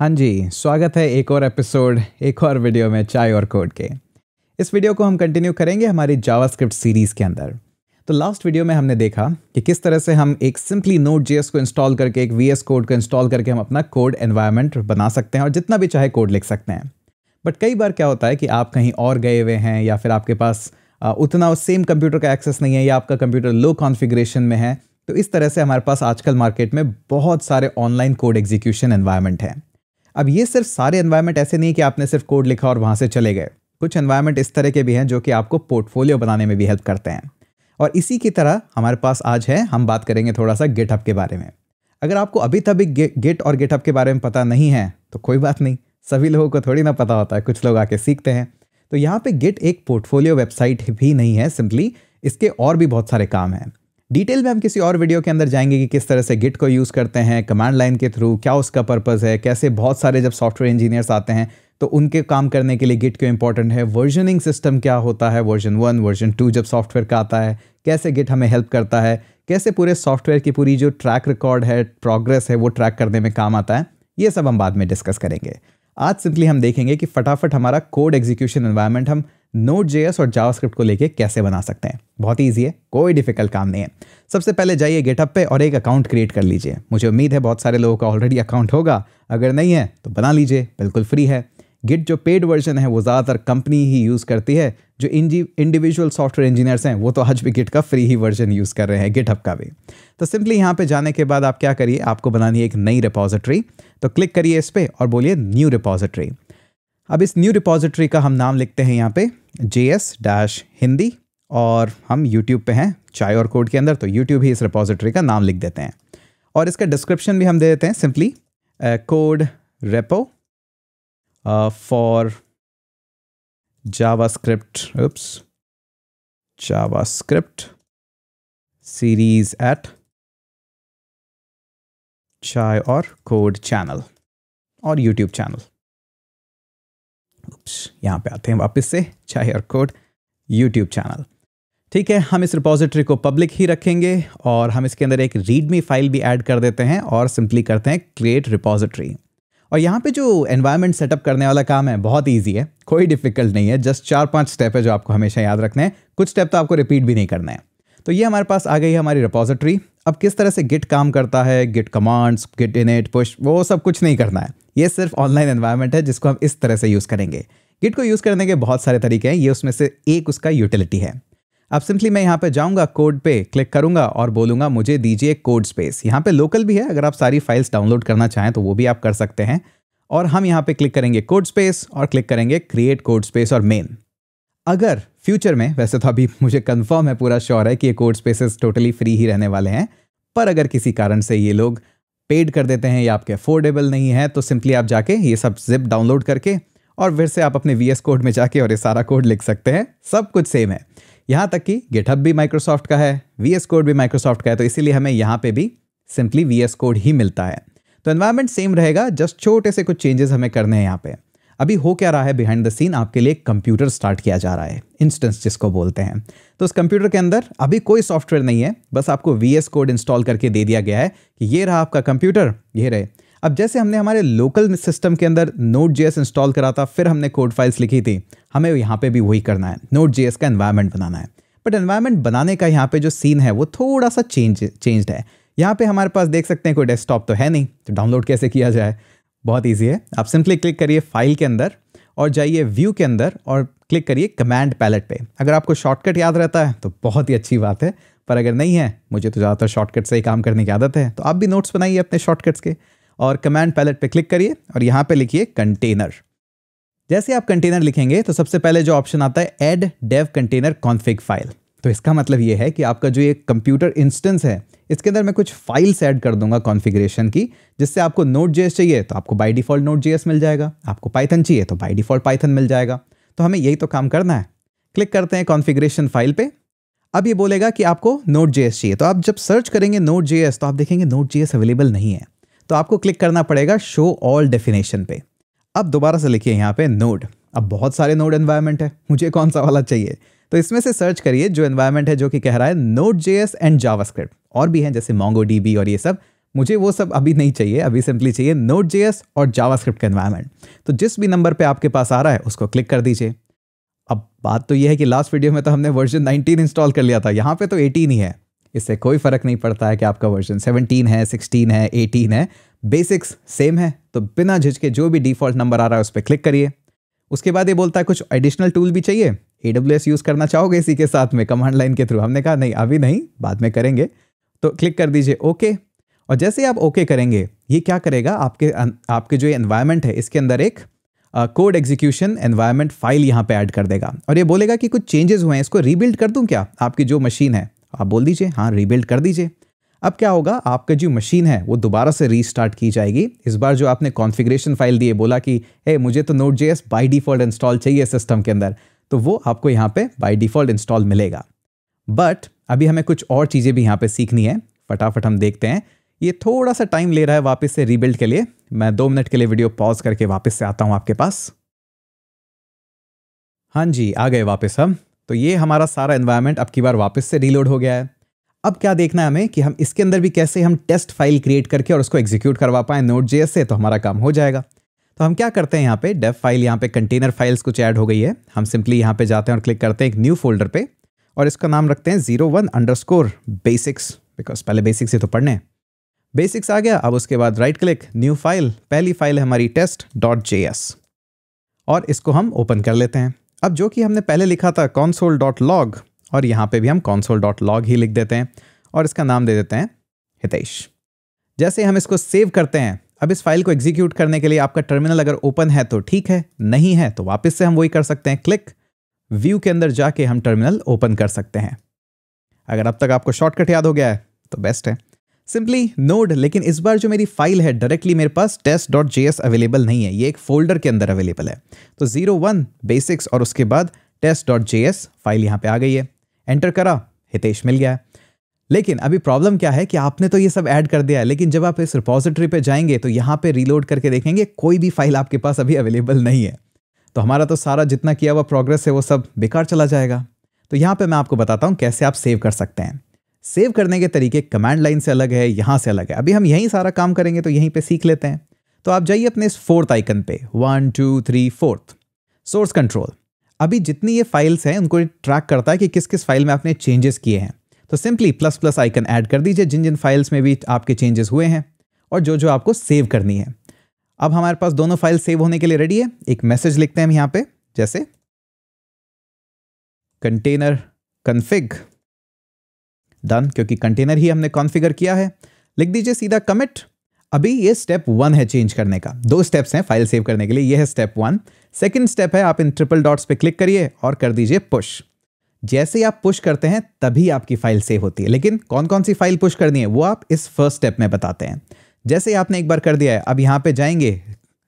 हाँ जी स्वागत है एक और एपिसोड एक और वीडियो में चाय और कोड के इस वीडियो को हम कंटिन्यू करेंगे हमारी जावास्क्रिप्ट सीरीज़ के अंदर तो लास्ट वीडियो में हमने देखा कि किस तरह से हम एक सिंपली नोट जी को इंस्टॉल करके एक वी कोड को इंस्टॉल करके हम अपना कोड एनवायरनमेंट बना सकते हैं और जितना भी चाहे कोड लिख सकते हैं बट कई बार क्या होता है कि आप कहीं और गए हुए हैं या फिर आपके पास उतना उस सेम कंप्यूटर का एक्सेस नहीं है या आपका कंप्यूटर लो कॉन्फ़िगरेशन में है तो इस तरह से हमारे पास आजकल मार्केट में बहुत सारे ऑनलाइन कोड एग्जीक्यूशन एन्वायरमेंट हैं अब ये सिर्फ सारे एनवायरमेंट ऐसे नहीं कि आपने सिर्फ कोड लिखा और वहाँ से चले गए कुछ एनवायरमेंट इस तरह के भी हैं जो कि आपको पोर्टफोलियो बनाने में भी हेल्प करते हैं और इसी की तरह हमारे पास आज है हम बात करेंगे थोड़ा सा गेटअप के बारे में अगर आपको अभी तक भी गिट और गेटअप के बारे में पता नहीं है तो कोई बात नहीं सभी लोगों को थोड़ी ना पता होता है कुछ लोग आके सीखते हैं तो यहाँ पे गिट एक पोर्टफोलियो वेबसाइट भी नहीं है सिंपली इसके और भी बहुत सारे काम हैं डिटेल में हम किसी और वीडियो के अंदर जाएंगे कि किस तरह से गिट को यूज़ करते हैं कमांड लाइन के थ्रू क्या उसका पर्पज़ है कैसे बहुत सारे जब सॉफ्टवेयर इंजीनियर्स आते हैं तो उनके काम करने के लिए गिट क्यों इंपॉर्टेंट है वर्जनिंग सिस्टम क्या होता है वर्जन वन वर्जन टू जब सॉफ्टवेयर का आता है कैसे गिट हमें हेल्प करता है कैसे पूरे सॉफ्टवेयर की पूरी जो ट्रैक रिकॉर्ड है प्रोग्रेस है वो ट्रैक करने में काम आता है ये सब हम बाद में डिस्कस करेंगे आज सिंपली हम देखेंगे कि फटाफट हमारा कोड एग्जीक्यूशन एनवायरनमेंट हम नोट जे और जावास्क्रिप्ट को लेके कैसे बना सकते हैं बहुत ही ईजी है कोई डिफिकल्ट काम नहीं है सबसे पहले जाइए गेटअप पे और एक अकाउंट क्रिएट कर लीजिए मुझे उम्मीद है बहुत सारे लोगों का ऑलरेडी अकाउंट होगा अगर नहीं है तो बना लीजिए बिल्कुल फ्री है गिट जो पेड वर्जन है वो ज़्यादातर कंपनी ही यूज़ करती है जो इंडिविजुअल सॉफ्टवेयर इंजीनियर्स हैं वो तो आज भी गिट का फ्री ही वर्जन यूज़ कर रहे हैं गिटअप का भी तो सिंपली यहाँ पे जाने के बाद आप क्या करिए आपको बनानी है एक नई रिपोजिट्री तो क्लिक करिए इस पर और बोलिए न्यू रिपॉजिटरी अब इस न्यू रिपोजिटरी का हम नाम लिखते हैं यहाँ पे जे एस डैश हिंदी और हम यूट्यूब पे हैं चाय और कोड के अंदर तो यूट्यूब ही इस रिपोजिटरी का नाम लिख देते हैं और इसका डिस्क्रिप्शन भी हम दे देते हैं simply code repo for JavaScript oops JavaScript series at chai aur code channel और यूट्यूब चैनल कॉम्प्स यहाँ पे आते हैं वापस से चाहे और कोड यूट्यूब चैनल ठीक है हम इस रिपोजिटरी को पब्लिक ही रखेंगे और हम इसके अंदर एक रीडमी फाइल भी ऐड कर देते हैं और सिंपली करते हैं क्रिएट रिपोजिटरी और यहाँ पे जो एनवायरनमेंट सेटअप करने वाला काम है बहुत ईजी है कोई डिफिकल्ट नहीं है जस्ट चार पांच स्टेप है जो आपको हमेशा याद रखना है कुछ स्टेप तो आपको रिपीट भी नहीं करना है तो ये हमारे पास आ गई है हमारी रिपोजिटरी अब किस तरह से गिट काम करता है git commands git init push वो सब कुछ नहीं करना है ये सिर्फ ऑनलाइन एनवायरनमेंट है जिसको हम इस तरह से यूज़ करेंगे गिट को यूज़ करने के बहुत सारे तरीके हैं ये उसमें से एक उसका यूटिलिटी है अब सिंपली मैं यहाँ पर जाऊँगा कोड पे क्लिक करूँगा और बोलूँगा मुझे दीजिए कोड स्पेस यहाँ पर लोकल भी है अगर आप सारी फाइल्स डाउनलोड करना चाहें तो वो भी आप कर सकते हैं और हम यहाँ पर क्लिक करेंगे कोड स्पेस और क्लिक करेंगे क्रिएट कोड स्पेस और मेन अगर फ्यूचर में वैसे तो अभी मुझे कन्फर्म है पूरा श्योर है कि ये कोड स्पेसेस टोटली फ्री ही रहने वाले हैं पर अगर किसी कारण से ये लोग पेड कर देते हैं या आपके अफोर्डेबल नहीं है तो सिंपली आप जाके ये सब जिप डाउनलोड करके और फिर से आप अपने वी कोड में जाके और ये सारा कोड लिख सकते हैं सब कुछ सेम है यहाँ तक कि गिटहब भी माइक्रोसॉफ्ट का है वी कोड भी माइक्रोसॉफ्ट का है तो इसीलिए हमें यहाँ पे भी सिंपली वी कोड ही मिलता है तो एनवायरमेंट सेम रहेगा जस्ट छोटे से कुछ चेंजेस हमें करने हैं यहाँ पे अभी हो क्या रहा है बिहाइंड द सीन आपके लिए कंप्यूटर स्टार्ट किया जा रहा है इंस्टेंस जिसको बोलते हैं तो उस कंप्यूटर के अंदर अभी कोई सॉफ्टवेयर नहीं है बस आपको वी एस कोड इंस्टॉल करके दे दिया गया है कि ये रहा आपका कंप्यूटर ये रहे अब जैसे हमने हमारे लोकल सिस्टम के अंदर नोट जे इंस्टॉल करा था फिर हमने कोड फाइल्स लिखी थी हमें यहाँ पर भी वही करना है नोट जे का एन्वायरमेंट बनाना है बट एन्वायरमेंट बनाने का यहाँ पर जो सीन है वो थोड़ा सा चेंज चेंज है यहाँ पे हमारे पास देख सकते हैं कोई डेस्कटॉप तो है नहीं तो डाउनलोड कैसे किया जाए बहुत ईजी है आप सिंपली क्लिक करिए फाइल के अंदर और जाइए व्यू के अंदर और क्लिक करिए कमांड पैलेट पे अगर आपको शॉर्टकट याद रहता है तो बहुत ही अच्छी बात है पर अगर नहीं है मुझे तो ज़्यादातर शॉर्टकट से ही काम करने की आदत है तो आप भी नोट्स बनाइए अपने शॉर्टकट्स के और कमांड पैलेट पे क्लिक करिए और यहाँ पे लिखिए कंटेनर जैसे आप कंटेनर लिखेंगे तो सबसे पहले जो ऑप्शन आता है add dev container config file तो इसका मतलब ये है कि आपका जो ये कंप्यूटर इंस्टेंस है इसके अंदर मैं कुछ फाइल्स ऐड कर दूंगा कॉन्फ़िगरेशन की जिससे आपको नोट जे चाहिए तो आपको बाई डिफ़ॉल्ट नोट जे मिल जाएगा आपको पाइथन चाहिए तो बाई डिफ़ॉल्ट पाइथन मिल जाएगा तो हमें यही तो काम करना है क्लिक करते हैं कॉन्फ़िगरेशन फाइल पे अब ये बोलेगा कि आपको नोट जे चाहिए तो आप जब सर्च करेंगे नोट जे तो आप देखेंगे नोट जे अवेलेबल नहीं है तो आपको क्लिक करना पड़ेगा शो ऑल डेफिनेशन पे अब दोबारा से लिखिए यहाँ पे नोड अब बहुत सारे नोड एन्वायरमेंट है मुझे कौन सा वाला चाहिए तो इसमें से सर्च करिए जो एनवायरमेंट है जो कि कह रहा है node J S and JavaScript और भी हैं जैसे मोंगो बी और ये सब मुझे वो सब अभी नहीं चाहिए अभी सिंपली चाहिए नोट जे एस और जावास्क्रिप्ट का एनवायरमेंट तो जिस भी नंबर पर आपके पास आ रहा है उसको क्लिक कर दीजिए अब बात तो यह है कि लास्ट वीडियो में तो हमने वर्जन 19 इंस्टॉल कर लिया था यहाँ पे तो 18 ही है इससे कोई फ़र्क नहीं पड़ता है कि आपका वर्जन 17 है 16 है 18 है बेसिक्स सेम है तो बिना झिझके जो भी डिफ़ॉल्ट नंबर आ रहा है उस पर क्लिक करिए उसके बाद ये बोलता है कुछ एडिशनल टूल भी चाहिए ए डब्ल्यू एस यूज़ करना चाहोगे इसी के साथ में कमांड लाइन के थ्रू हमने कहा नहीं अभी नहीं बाद में करेंगे तो क्लिक कर दीजिए ओके और जैसे आप ओके करेंगे ये क्या करेगा आपके अं, आपके जो एनवायरमेंट है इसके अंदर एक कोड एग्जीक्यूशन एनवायरमेंट फाइल यहाँ पे ऐड कर देगा और ये बोलेगा कि कुछ चेंजेस हुए हैं इसको रीबिल्ड कर दूँ क्या आपकी जो मशीन है आप बोल दीजिए हाँ रीबिल्ड कर दीजिए अब क्या होगा आपका जो मशीन है वो दोबारा से रीस्टार्ट की जाएगी इस बार जो आपने कॉन्फ़िगरेशन फाइल दिए बोला कि ए मुझे तो node J S by default install चाहिए सिस्टम के अंदर तो वो आपको यहाँ पे बाय डिफ़ॉल्ट इंस्टॉल मिलेगा बट अभी हमें कुछ और चीज़ें भी यहाँ पे सीखनी है फटाफट हम देखते हैं ये थोड़ा सा टाइम ले रहा है वापस से रीबिल्ड के लिए मैं दो मिनट के लिए वीडियो पॉज करके वापस से आता हूँ आपके पास हाँ जी आ गए वापस हम तो ये हमारा सारा इन्वायरमेंट अब की बार वापस से रीलोड हो गया है अब क्या देखना है हमें कि हम इसके अंदर भी कैसे हम टेस्ट फाइल क्रिएट करके और उसको एग्जीक्यूट करवा पाएँ नोट जे से तो हमारा काम हो जाएगा तो हम क्या करते हैं यहाँ पे डेफ फाइल यहाँ पे कंटेनर फाइल्स कुछ ऐड हो गई है हम सिंपली यहाँ पे जाते हैं और क्लिक करते हैं एक न्यू फोल्डर पे और इसका नाम रखते हैं zero one underscore basics because बिकॉज पहले बेसिक्स ही तो पढ़ने बेसिक्स आ गया अब उसके बाद राइट क्लिक न्यू फाइल पहली फाइल है हमारी टेस्ट डॉट जे एस और इसको हम ओपन कर लेते हैं अब जो कि हमने पहले लिखा था कॉन्सोल डॉट लॉग और यहाँ पर भी हम कॉन्सोल डॉट लॉग ही लिख देते हैं और इसका नाम दे देते हैं हितेश जैसे हम इसको सेव करते हैं अब इस फाइल को एग्जीक्यूट करने के लिए आपका टर्मिनल अगर ओपन है तो ठीक है नहीं है तो वापस से हम वही कर सकते हैं क्लिक व्यू के अंदर जाके हम टर्मिनल ओपन कर सकते हैं अगर अब तक आपको शॉर्टकट याद हो गया है तो बेस्ट है सिंपली नोड लेकिन इस बार जो मेरी फाइल है डायरेक्टली मेरे पास test dot J S available नहीं है ये एक फोल्डर के अंदर अवेलेबल है तो जीरो वन बेसिक्स और उसके बाद test dot J S file यहाँ पे आ गई है एंटर करा हितेश मिल गया है लेकिन अभी प्रॉब्लम क्या है कि आपने तो ये सब ऐड कर दिया है लेकिन जब आप इस रिपोजिटरी पे जाएंगे तो यहाँ पे रीलोड करके देखेंगे कोई भी फाइल आपके पास अभी अवेलेबल नहीं है तो हमारा तो सारा जितना किया हुआ प्रोग्रेस है वो सब बेकार चला जाएगा तो यहाँ पे मैं आपको बताता हूँ कैसे आप सेव कर सकते हैं सेव करने के तरीके कमांड लाइन से अलग है यहाँ से अलग है अभी हम यहीं सारा काम करेंगे तो यहीं पर सीख लेते हैं तो आप जाइए अपने इस फोर्थ आइकन पे one two three fourth source control अभी जितनी ये फाइल्स हैं उनको ट्रैक करता है कि किस किस फाइल में आपने चेंजेस किए हैं तो simply plus plus icon add कर दीजिए जिन जिन फाइल्स में भी आपके चेंजेस हुए हैं और जो जो आपको सेव करनी है अब हमारे पास दोनों फाइल सेव होने के लिए रेडी है एक मैसेज लिखते हैं हम यहाँ पे जैसे कंटेनर कन्फिग डन क्योंकि कंटेनर ही हमने कॉन्फ़िगर किया है लिख दीजिए सीधा कमिट अभी ये स्टेप वन है चेंज करने का दो स्टेप्स हैं फाइल सेव करने के लिए ये है स्टेप वन सेकंड स्टेप है आप इन ट्रिपल डॉट्स पे क्लिक करिए और कर दीजिए पुश जैसे आप पुश करते हैं तभी आपकी फाइल सेव होती है लेकिन कौन कौन सी फाइल पुश करनी है वो आप इस फर्स्ट स्टेप में बताते हैं जैसे आपने एक बार कर दिया है अब यहाँ पे जाएंगे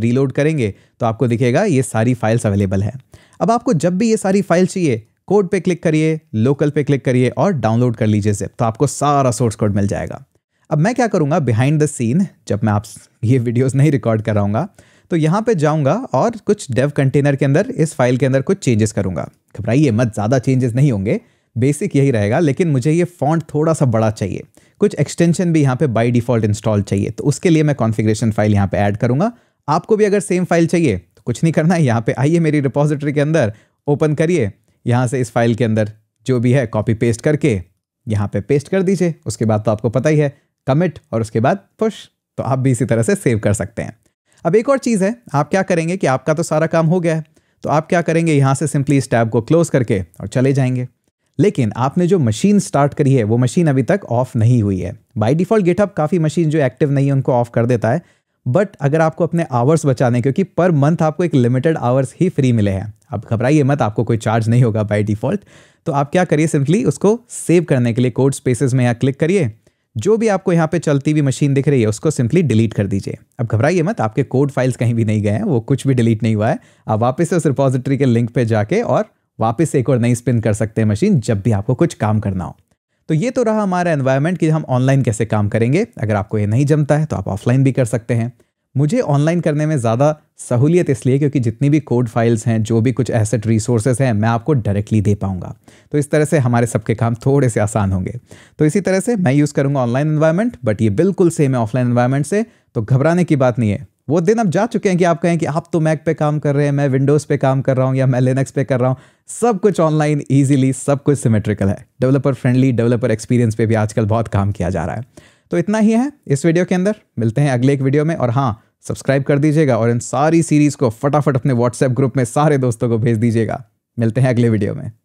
रीलोड करेंगे तो आपको दिखेगा ये सारी फाइल्स अवेलेबल है अब आपको जब भी ये सारी फाइल चाहिए कोड पे क्लिक करिए लोकल पे क्लिक करिए और डाउनलोड कर लीजिए जिप तो आपको सारा सोर्स कोड मिल जाएगा अब मैं क्या करूँगा बिहाइंड द सीन जब मैं आप ये वीडियोज़ नहीं रिकॉर्ड कराऊँगा तो यहाँ पे जाऊँगा और कुछ डेव कंटेनर के अंदर इस फाइल के अंदर कुछ चेंजेस करूँगा घबराइए मत ज़्यादा चेंजेस नहीं होंगे बेसिक यही रहेगा लेकिन मुझे ये फॉन्ट थोड़ा सा बड़ा चाहिए कुछ एक्सटेंशन भी यहाँ पे बाय डिफ़ॉल्ट इंस्टॉल चाहिए तो उसके लिए मैं कॉन्फ़िगरेशन फाइल यहाँ पे ऐड करूँगा आपको भी अगर सेम फाइल चाहिए तो कुछ नहीं करना है यहाँ पे आइए मेरी रिपोजिटरी के अंदर ओपन करिए यहाँ से इस फाइल के अंदर जो भी है कॉपी पेस्ट करके यहाँ पे पेस्ट कर दीजिए उसके बाद तो आपको पता ही है कमिट और उसके बाद पुश तो आप भी इसी तरह से सेव कर सकते हैं अब एक और चीज़ है आप क्या करेंगे कि आपका तो सारा काम हो गया है तो आप क्या करेंगे यहाँ से सिंपली इस टैब को क्लोज करके और चले जाएंगे लेकिन आपने जो मशीन स्टार्ट करी है वो मशीन अभी तक ऑफ नहीं हुई है बाई डिफ़ॉल्ट गेटअप काफ़ी मशीन जो एक्टिव नहीं है उनको ऑफ कर देता है बट अगर आपको अपने आवर्स बचाने क्योंकि पर मंथ आपको एक लिमिटेड आवर्स ही फ्री मिले हैं आप घबराइए मत आपको कोई चार्ज नहीं होगा बाई डिफ़ॉल्ट तो आप क्या करिए सिंपली उसको सेव करने के लिए कोड स्पेसेस में यहाँ क्लिक करिए जो भी आपको यहाँ पे चलती हुई मशीन दिख रही है उसको सिंपली डिलीट कर दीजिए अब घबराइए मत आपके कोड फाइल्स कहीं भी नहीं गए हैं वो कुछ भी डिलीट नहीं हुआ है आप वापस से उस रिपोजिटरी के लिंक पे जाके और वापस एक और नई स्पिन कर सकते हैं मशीन जब भी आपको कुछ काम करना हो तो ये तो रहा हमारा एनवायरनमेंट कि हम ऑनलाइन कैसे काम करेंगे अगर आपको ये नहीं जमता है तो आप ऑफलाइन भी कर सकते हैं मुझे ऑनलाइन करने में ज़्यादा सहूलियत इसलिए क्योंकि जितनी भी कोड फाइल्स हैं जो भी कुछ एसेट रिसोर्सेज हैं मैं आपको डायरेक्टली दे पाऊंगा तो इस तरह से हमारे सबके काम थोड़े से आसान होंगे तो इसी तरह से मैं यूज़ करूँगा ऑनलाइन इन्वायरमेंट बट ये बिल्कुल सेम है ऑफलाइन इन्वायरमेंट से तो घबराने की बात नहीं है वो दिन अब जा चुके हैं कि आप कहें कि आप तो मैक पे काम कर रहे हैं मैं विंडोज़ पे काम कर रहा हूँ या मैं लिनक्स पे कर रहा हूँ सब कुछ ऑनलाइन इजीली सब कुछ सिमेट्रिकल है डेवलपर फ्रेंडली डेवलपर एक्सपीरियंस पे भी आजकल बहुत काम किया जा रहा है तो इतना ही है इस वीडियो के अंदर मिलते हैं अगले एक वीडियो में और हाँ सब्सक्राइब कर दीजिएगा और इन सारी सीरीज़ को फटाफट अपने व्हाट्सएप ग्रुप में सारे दोस्तों को भेज दीजिएगा मिलते हैं अगले वीडियो में